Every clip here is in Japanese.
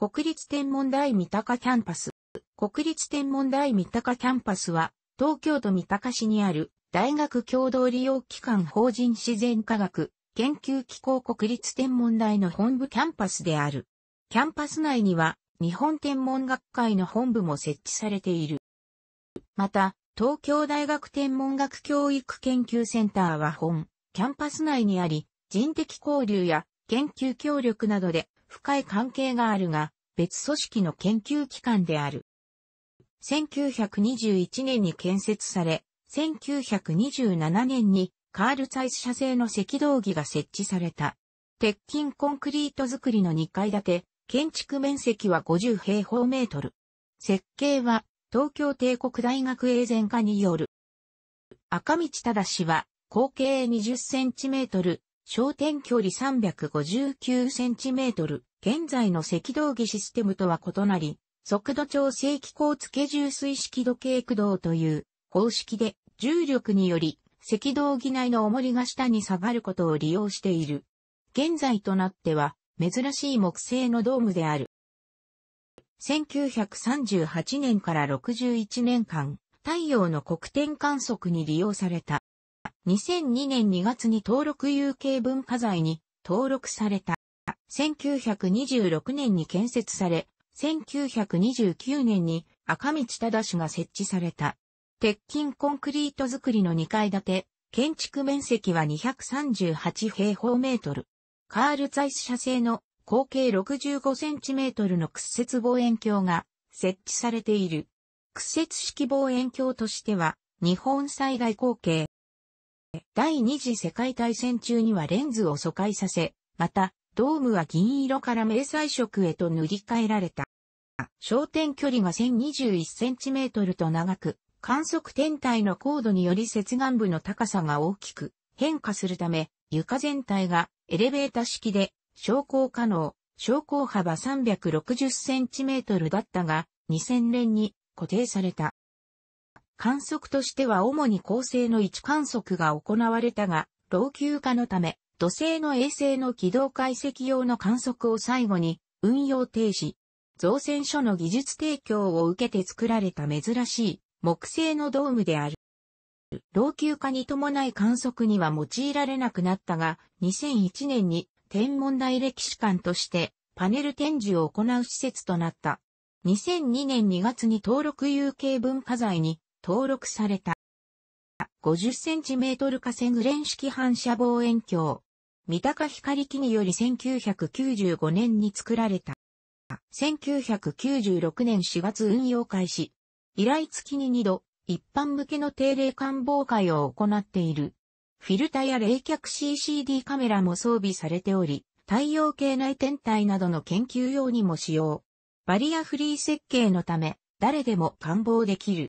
国立天文台三鷹キャンパス。国立天文台三鷹キャンパスは、東京都三鷹市にある、大学共同利用機関法人自然科学研究機構国立天文台の本部キャンパスである。キャンパス内には、日本天文学会の本部も設置されている。また、東京大学天文学教育研究センターは本、キャンパス内にあり、人的交流や研究協力などで深い関係があるが、別組織の研究機関である。1921年に建設され、1927年にカールツァイス社製の赤道儀が設置された。鉄筋コンクリート造りの2階建て、建築面積は50平方メートル。設計は東京帝国大学永全科による。赤道忠は、口径20センチメートル、焦点距離3 5 9トル、現在の赤道儀システムとは異なり、速度調整機構付け重水式時計駆動という方式で重力により赤道儀内の重りが下に下がることを利用している。現在となっては珍しい木製のドームである。1938年から61年間、太陽の黒点観測に利用された。2002年2月に登録有形文化財に登録された。1926年に建設され、1929年に赤道忠氏が設置された。鉄筋コンクリート造りの2階建て、建築面積は238平方メートル。カール・ザイス社製の口径65センチメートルの屈折望遠鏡が設置されている。屈折式望遠鏡としては、日本最大口径第二次世界大戦中にはレンズを疎開させ、また、ドームは銀色から迷彩色へと塗り替えられた。焦点距離が 1021cm と長く、観測天体の高度により接岸部の高さが大きく変化するため、床全体がエレベータ式で昇降可能、昇降幅 360cm だったが、2000年に固定された。観測としては主に恒星の位置観測が行われたが、老朽化のため、土星の衛星の軌道解析用の観測を最後に運用停止。造船所の技術提供を受けて作られた珍しい木製のドームである。老朽化に伴い観測には用いられなくなったが、2001年に天文台歴史館としてパネル展示を行う施設となった。2002年2月に登録有形文化財に登録された。50センチメートル川グレン式反射望遠鏡。三鷹光機により1995年に作られた。1996年4月運用開始。依頼月に2度、一般向けの定例官房会を行っている。フィルタや冷却 CCD カメラも装備されており、太陽系内天体などの研究用にも使用。バリアフリー設計のため、誰でも官房できる。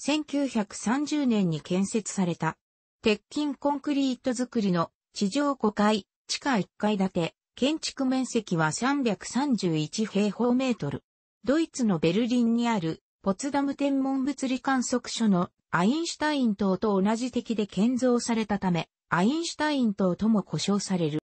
1930年に建設された。鉄筋コンクリート造りの地上5階、地下1階建て、建築面積は331平方メートル。ドイツのベルリンにあるポツダム天文物理観測所のアインシュタイン島と同じ敵で建造されたため、アインシュタイン島とも呼称される。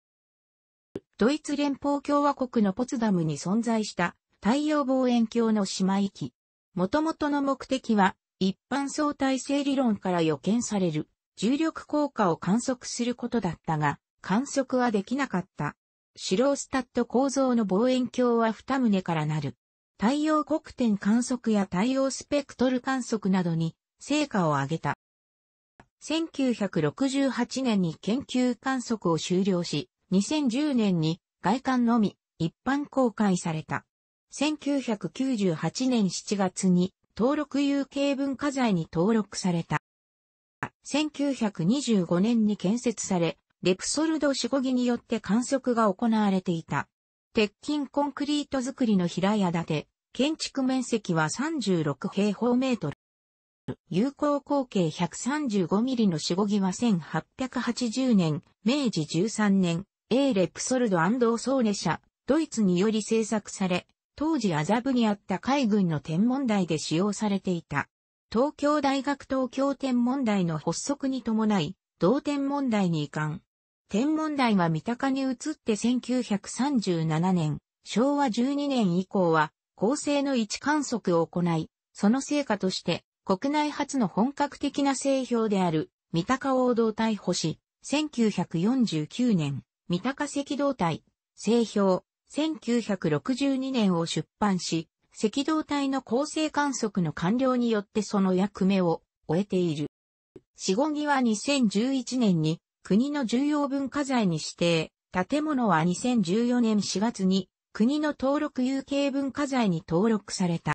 ドイツ連邦共和国のポツダムに存在した太陽望遠鏡の姉妹機。もともとの目的は一般相対性理論から予見される重力効果を観測することだったが、観測はできなかった。シロースタット構造の望遠鏡は二棟からなる。太陽黒点観測や太陽スペクトル観測などに成果を上げた。1968年に研究観測を終了し、2010年に外観のみ一般公開された。1998年7月に登録有形文化財に登録された。1925年に建設され、レプソルドシゴギによって観測が行われていた。鉄筋コンクリート造りの平屋建て、建築面積は36平方メートル。有効口径1 3 5ミリのシゴギは1880年、明治13年、A レプソルドソーネ社、ドイツにより制作され、当時麻布にあった海軍の天文台で使用されていた。東京大学東京天文台の発足に伴い、同天文台に移管。天文台は三鷹に移って1937年、昭和12年以降は、恒星の位置観測を行い、その成果として、国内初の本格的な製氷である、三鷹王道体星、1949年、三鷹赤道体、製氷、1962年を出版し、赤道帯の構成観測の完了によってその役目を終えている。死後際は2011年に国の重要文化財に指定、建物は2014年4月に国の登録有形文化財に登録された。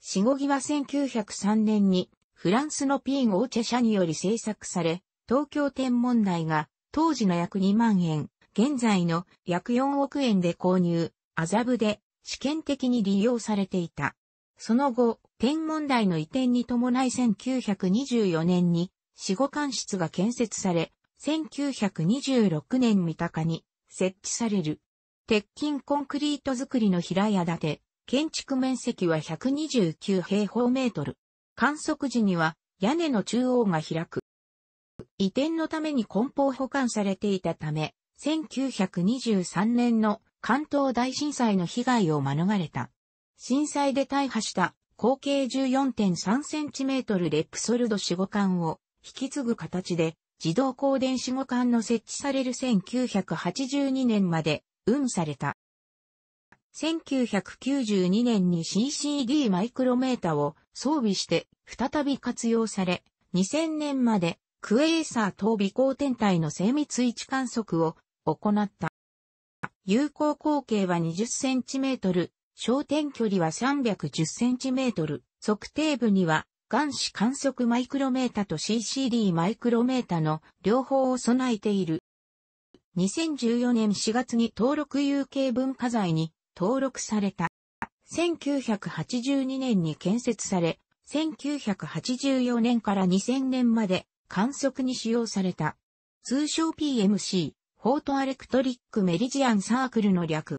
死後際1903年にフランスのピーオーチェ社により制作され、東京天文台が当時の約2万円、現在の約4億円で購入、麻布で試験的に利用されていた。その後、天文台の移転に伴い1924年に死後館室が建設され、1926年三鷹に設置される。鉄筋コンクリート造りの平屋建て、建築面積は129平方メートル。観測時には屋根の中央が開く。移転のために梱包保管されていたため、1923年の関東大震災の被害を免れた。震災で大破した口径 14.3cm レプソルド死後管を引き継ぐ形で自動光電子後管の設置される1982年まで運された。1992年に CCD マイクロメータを装備して再び活用され、2000年までクエーサー等微光天体の精密位置観測を行った。有効口径は 20cm、焦点距離は 310cm、測定部には、眼視観測マイクロメータと CCD マイクロメータの両方を備えている。2014年4月に登録有形文化財に登録された。1982年に建設され、1984年から2000年まで観測に使用された。通称 PMC。フォートアレクトリックメリジアンサークルの略。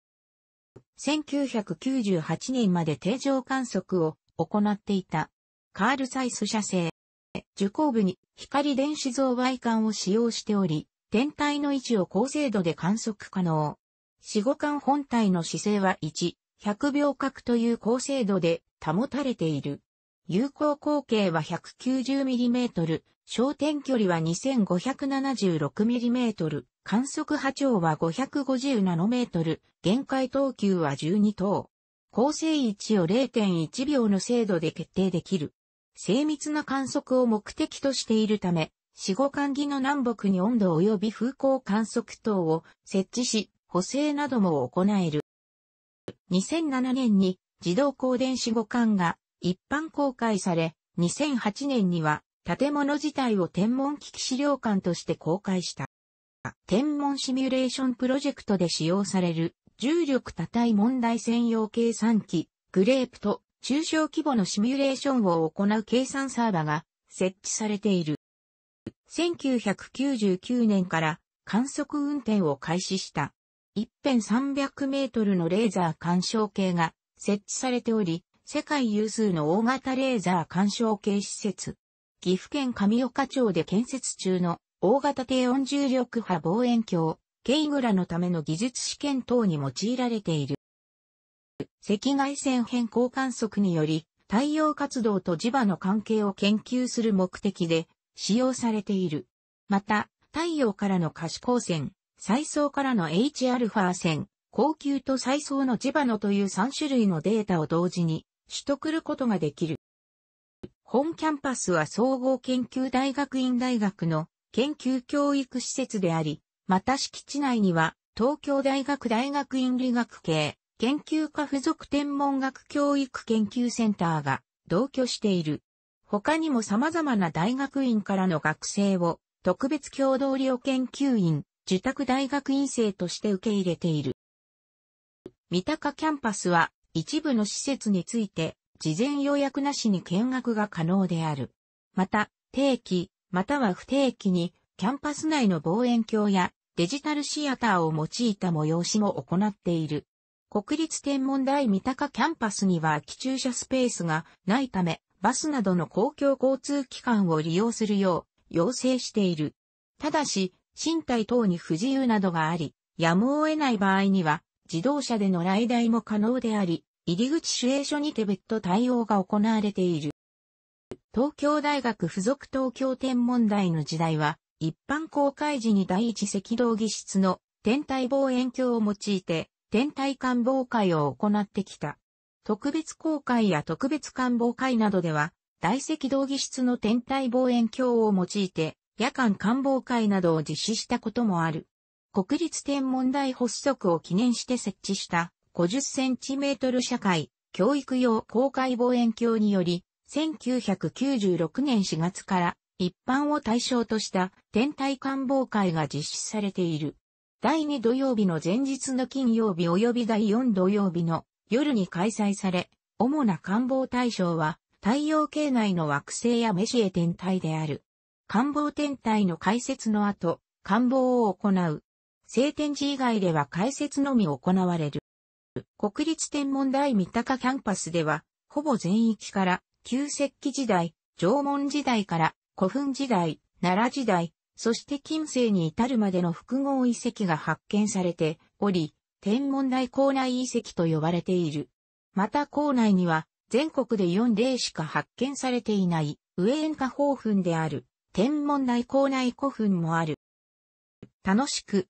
1998年まで定常観測を行っていた。カールサイス社製。受光部に光電子像外観を使用しており、天体の位置を高精度で観測可能。四五感本体の姿勢は1、100秒角という高精度で保たれている。有効口径は 190mm、焦点距離は 2576mm、観測波長は 550nm、限界等級は12等。構成位置を0.1秒の精度で決定できる。精密な観測を目的としているため、死後管理の南北に温度及び風向観測等を設置し、補正なども行える。2007年に自動光電子後間が一般公開され、2008年には建物自体を天文機器資料館として公開した。天文シミュレーションプロジェクトで使用される重力多体問題専用計算機、グレープと中小規模のシミュレーションを行う計算サーバが設置されている。1999年から観測運転を開始した。一辺300メートルのレーザー干渉計が設置されており、世界有数の大型レーザー干渉計施設。岐阜県上岡町で建設中の大型低温重力波望遠鏡、ケイグラのための技術試験等に用いられている。赤外線変更観測により、太陽活動と磁場の関係を研究する目的で使用されている。また、太陽からの可視光線、再送からの Hα 線、高級と再送の磁場のという3種類のデータを同時に取得ることができる。本キャンパスは総合研究大学院大学の研究教育施設であり、また敷地内には東京大学大学院理学系研究科附属天文学教育研究センターが同居している。他にも様々な大学院からの学生を特別共同利用研究員、受託大学院生として受け入れている。三鷹キャンパスは一部の施設について、事前予約なしに見学が可能である。また、定期、または不定期に、キャンパス内の望遠鏡やデジタルシアターを用いた催しも行っている。国立天文台三鷹キャンパスには空駐車スペースがないため、バスなどの公共交通機関を利用するよう要請している。ただし、身体等に不自由などがあり、やむを得ない場合には、自動車での来台も可能であり、入り口守衛所にて別途対応が行われている。東京大学附属東京天文台の時代は、一般公開時に第一赤道技室の天体望遠鏡を用いて、天体観望会を行ってきた。特別公開や特別観望会などでは、大赤道技室の天体望遠鏡を用いて、夜間観望会などを実施したこともある。国立天文台発足を記念して設置した50センチメートル社会教育用公開望遠鏡により、1996年4月から一般を対象とした天体観望会が実施されている。第2土曜日の前日の金曜日及び第4土曜日の夜に開催され、主な観望対象は太陽系内の惑星やメシエ天体である。観望天体の解説の後、観望を行う聖天寺以外では開設のみ行われる。国立天文台三鷹キャンパスでは、ほぼ全域から、旧石器時代、縄文時代から古墳時代、奈良時代、そして近世に至るまでの複合遺跡が発見されており、天文台校内遺跡と呼ばれている。また校内には、全国で4例しか発見されていない、上塩化宝墳である、天文台校内古墳もある。楽しく、